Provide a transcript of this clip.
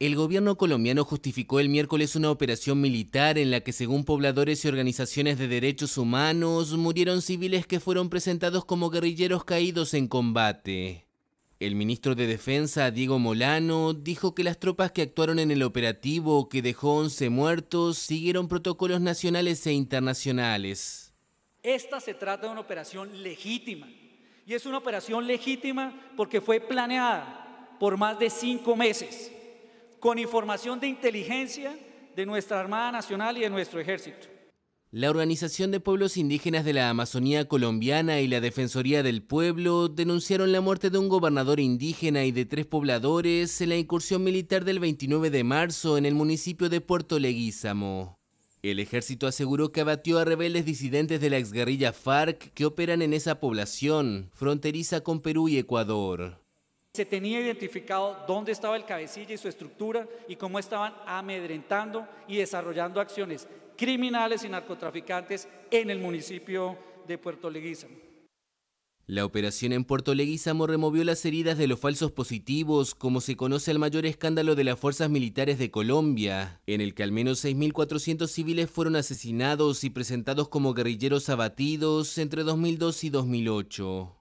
El gobierno colombiano justificó el miércoles una operación militar en la que, según pobladores y organizaciones de derechos humanos, murieron civiles que fueron presentados como guerrilleros caídos en combate. El ministro de Defensa, Diego Molano, dijo que las tropas que actuaron en el operativo, que dejó 11 muertos, siguieron protocolos nacionales e internacionales. Esta se trata de una operación legítima. Y es una operación legítima porque fue planeada por más de cinco meses con información de inteligencia de nuestra Armada Nacional y de nuestro ejército. La Organización de Pueblos Indígenas de la Amazonía Colombiana y la Defensoría del Pueblo denunciaron la muerte de un gobernador indígena y de tres pobladores en la incursión militar del 29 de marzo en el municipio de Puerto Leguízamo. El ejército aseguró que abatió a rebeldes disidentes de la exguerrilla FARC que operan en esa población, fronteriza con Perú y Ecuador se tenía identificado dónde estaba el cabecilla y su estructura y cómo estaban amedrentando y desarrollando acciones criminales y narcotraficantes en el municipio de Puerto Leguizamo. La operación en Puerto Leguízamo removió las heridas de los falsos positivos, como se conoce el mayor escándalo de las fuerzas militares de Colombia, en el que al menos 6.400 civiles fueron asesinados y presentados como guerrilleros abatidos entre 2002 y 2008.